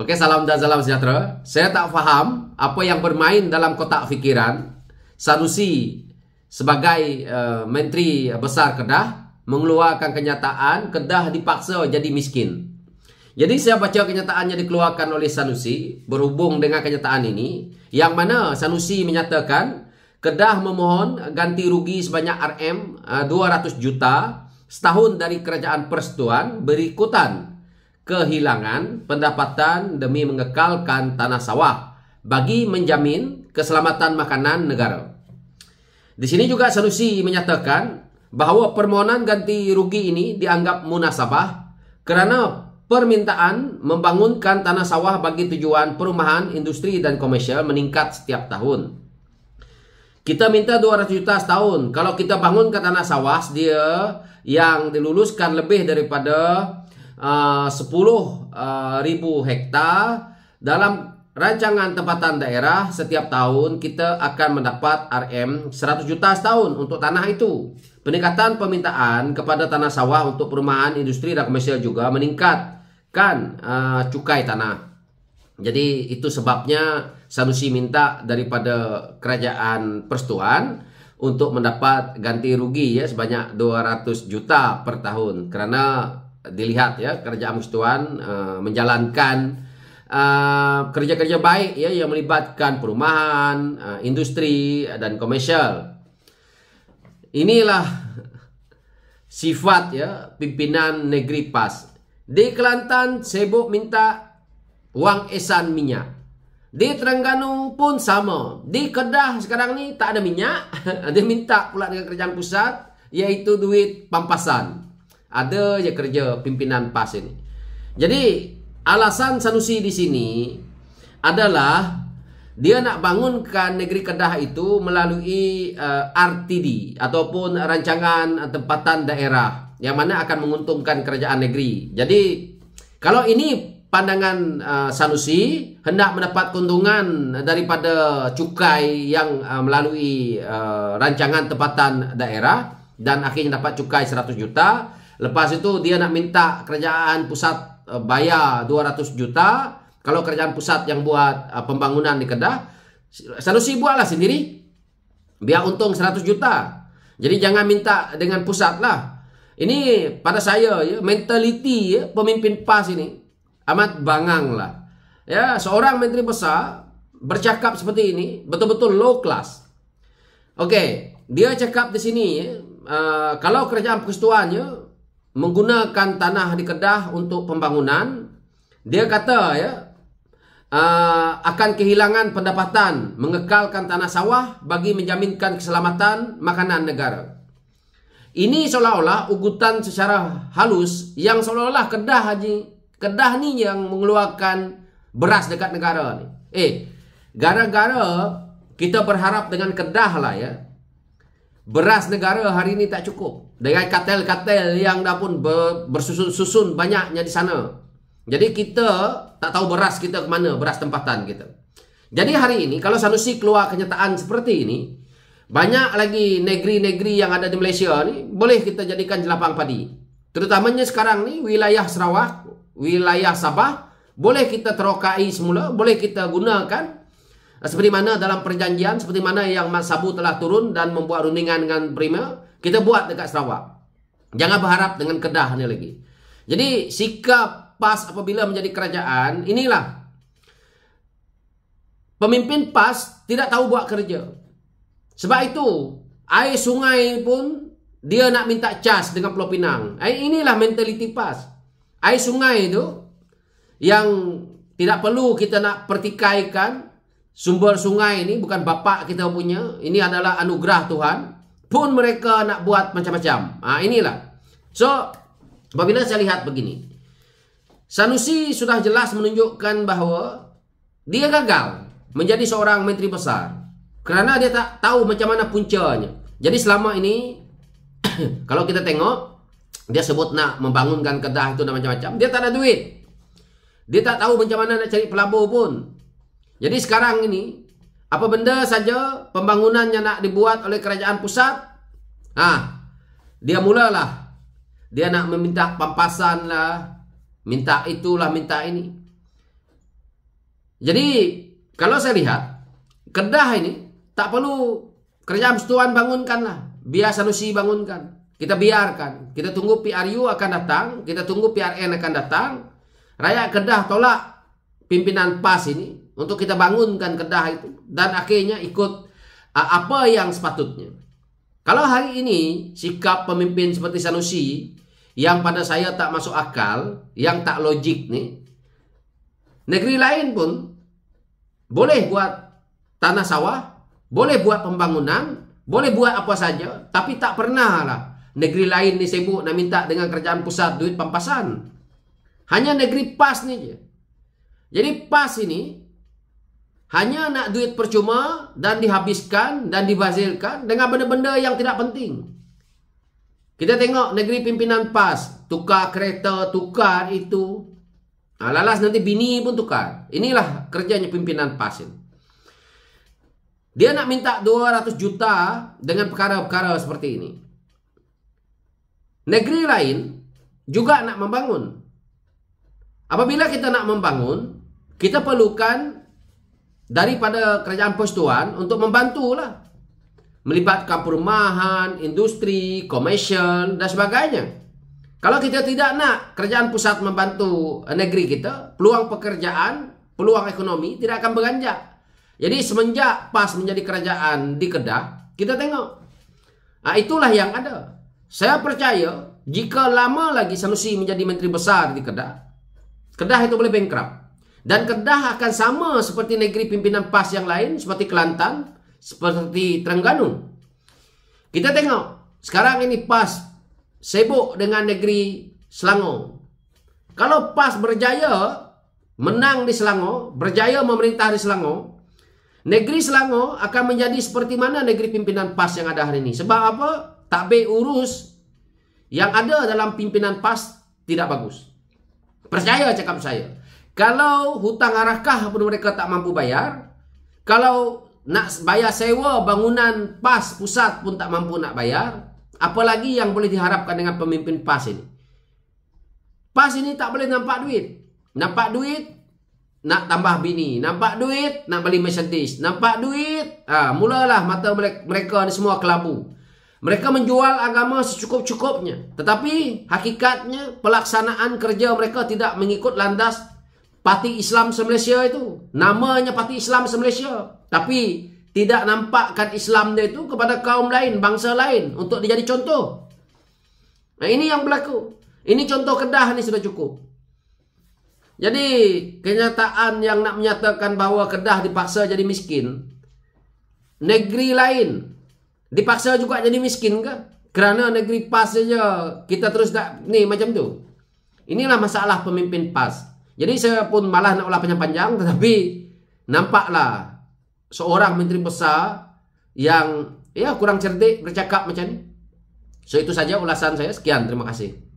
Okey, salam dan salam sejahtera. Saya tak faham apa yang bermain dalam kotak fikiran Sanusi sebagai uh, Menteri Besar Kedah mengeluarkan kenyataan Kedah dipaksa jadi miskin. Jadi saya baca kenyataan yang dikeluarkan oleh Sanusi berhubung dengan kenyataan ini yang mana Sanusi menyatakan Kedah memohon ganti rugi sebanyak RM 200 eh, juta setahun dari kerajaan persetuan berikutan kehilangan pendapatan demi mengekalkan tanah sawah bagi menjamin keselamatan makanan negara. Di sini juga Sanusi menyatakan bahawa permohonan ganti rugi ini dianggap munasabah kerana permintaan membangunkan tanah sawah bagi tujuan perumahan, industri dan komersial meningkat setiap tahun. Kita minta 200 juta setahun. Kalau kita bangunkan tanah sawah, dia yang diluluskan lebih daripada uh, 10.000 uh, hektar dalam rancangan tempatan daerah setiap tahun kita akan mendapat RM 100 juta setahun untuk tanah itu. Peningkatan permintaan kepada tanah sawah untuk perumahan, industri dan komersial juga meningkatkan uh, cukai tanah. Jadi itu sebabnya Sanusi minta daripada kerajaan persetuan untuk mendapat ganti rugi ya sebanyak 200 juta per tahun kerana dilihat ya kerjaan mustuan uh, eh, menjalankan eh, kerja-kerja uh, baik ya yang melibatkan perumahan, uh, industri dan komersial. Inilah sifat ya pimpinan negeri PAS. Di Kelantan sibuk minta wang esan minyak. Di Terengganu pun sama. Di Kedah sekarang ni tak ada minyak, dia minta pula dengan kerajaan pusat yaitu duit pampasan. Ada je kerja pimpinan PAS ini. Jadi alasan Sanusi di sini adalah dia nak bangunkan negeri Kedah itu melalui uh, eh, RTD ataupun rancangan tempatan daerah yang mana akan menguntungkan kerajaan negeri. Jadi kalau ini pandangan uh, Sanusi hendak mendapat keuntungan daripada cukai yang uh, melalui uh, rancangan tempatan daerah dan akhirnya dapat cukai 100 juta Lepas itu dia nak minta kerajaan pusat eh, bayar 200 juta. Kalau kerajaan pusat yang buat eh, pembangunan di Kedah, solusi buatlah sendiri. Biar untung 100 juta. Jadi jangan minta dengan pusat lah. Ini pada saya ya, mentaliti ya, pemimpin PAS ini amat bangang lah. Ya, seorang menteri besar bercakap seperti ini betul-betul low class. Okey, dia cakap di sini uh, kalau kerajaan persekutuannya menggunakan tanah di Kedah untuk pembangunan dia kata ya uh, akan kehilangan pendapatan mengekalkan tanah sawah bagi menjaminkan keselamatan makanan negara ini seolah-olah ugutan secara halus yang seolah-olah Kedah haji Kedah ni yang mengeluarkan beras dekat negara ni eh gara-gara kita berharap dengan Kedah lah ya Beras negara hari ini tak cukup. Dengan katel-katel yang dah pun bersusun-susun banyaknya di sana. Jadi kita tak tahu beras kita ke mana, beras tempatan kita. Jadi hari ini kalau Sanusi keluar kenyataan seperti ini, banyak lagi negeri-negeri yang ada di Malaysia ni boleh kita jadikan jelapang padi. Terutamanya sekarang ni wilayah Sarawak, wilayah Sabah, boleh kita terokai semula, boleh kita gunakan seperti mana dalam perjanjian, seperti mana yang Mas Sabu telah turun dan membuat rundingan dengan Brimel, kita buat dekat Sarawak. Jangan berharap dengan Kedah ni lagi. Jadi sikap PAS apabila menjadi kerajaan, inilah. Pemimpin PAS tidak tahu buat kerja. Sebab itu, air sungai pun dia nak minta cas dengan Pulau Pinang. Eh, inilah mentaliti PAS. Air sungai itu yang tidak perlu kita nak pertikaikan sumber sungai ini bukan bapa kita punya. Ini adalah anugerah Tuhan. Pun mereka nak buat macam-macam. Ha, inilah. So, apabila saya lihat begini. Sanusi sudah jelas menunjukkan bahawa dia gagal menjadi seorang menteri besar. Kerana dia tak tahu macam mana puncanya. Jadi selama ini, kalau kita tengok, dia sebut nak membangunkan kedah itu dan macam-macam. Dia tak ada duit. Dia tak tahu macam mana nak cari pelabur pun. Jadi sekarang ini apa benda saja pembangunan yang nak dibuat oleh kerajaan pusat? Ah, dia mulalah. Dia nak meminta pampasan lah. Minta itulah, minta ini. Jadi, kalau saya lihat, Kedah ini tak perlu kerajaan bangunkan lah, Biar Sanusi bangunkan. Kita biarkan. Kita tunggu PRU akan datang. Kita tunggu PRN akan datang. Rakyat Kedah tolak pimpinan PAS ini untuk kita bangunkan kedah itu dan akhirnya ikut uh, apa yang sepatutnya. Kalau hari ini sikap pemimpin seperti Sanusi yang pada saya tak masuk akal, yang tak logik ni, negeri lain pun boleh buat tanah sawah, boleh buat pembangunan, boleh buat apa saja, tapi tak pernah lah negeri lain ni sibuk nak minta dengan kerjaan pusat duit pampasan. Hanya negeri PAS ni je. Jadi PAS ini hanya nak duit percuma dan dihabiskan dan dibazirkan dengan benda-benda yang tidak penting. Kita tengok negeri pimpinan PAS, tukar kereta, tukar itu. Nah, ha, lalas nanti bini pun tukar. Inilah kerjanya pimpinan PAS ini. Dia nak minta 200 juta dengan perkara-perkara seperti ini. Negeri lain juga nak membangun. Apabila kita nak membangun, kita perlukan daripada kerajaan persekutuan untuk membantulah melibatkan perumahan, industri, komersial dan sebagainya. Kalau kita tidak nak kerajaan pusat membantu eh, negeri kita, peluang pekerjaan, peluang ekonomi tidak akan beranjak. Jadi semenjak PAS menjadi kerajaan di Kedah, kita tengok. Nah, itulah yang ada. Saya percaya jika lama lagi Sanusi menjadi menteri besar di Kedah, Kedah itu boleh bankrupt. Dan Kedah akan sama seperti negeri pimpinan PAS yang lain seperti Kelantan, seperti Terengganu. Kita tengok sekarang ini PAS sibuk dengan negeri Selangor. Kalau PAS berjaya menang di Selangor, berjaya memerintah di Selangor, negeri Selangor akan menjadi seperti mana negeri pimpinan PAS yang ada hari ini? Sebab apa? Takbir urus yang ada dalam pimpinan PAS tidak bagus. Percaya cakap saya. Kalau hutang arahkah pun mereka tak mampu bayar. Kalau nak bayar sewa bangunan PAS pusat pun tak mampu nak bayar. Apalagi yang boleh diharapkan dengan pemimpin PAS ini. PAS ini tak boleh nampak duit. Nampak duit, nak tambah bini. Nampak duit, nak beli Mercedes. Nampak duit, ha, mulalah mata mereka ni semua kelabu. Mereka menjual agama secukup-cukupnya. Tetapi hakikatnya pelaksanaan kerja mereka tidak mengikut landas Parti Islam se itu. Namanya Parti Islam se Tapi tidak nampakkan Islam dia itu kepada kaum lain, bangsa lain untuk dijadi contoh. Nah, ini yang berlaku. Ini contoh Kedah ni sudah cukup. Jadi kenyataan yang nak menyatakan bahawa Kedah dipaksa jadi miskin, negeri lain dipaksa juga jadi miskin ke? Kerana negeri PAS saja kita terus tak ni macam tu. Inilah masalah pemimpin PAS. Jadi saya pun malah nak ulas panjang-panjang tetapi nampaklah seorang menteri besar yang ya kurang cerdik bercakap macam ni. So itu saja ulasan saya. Sekian, terima kasih.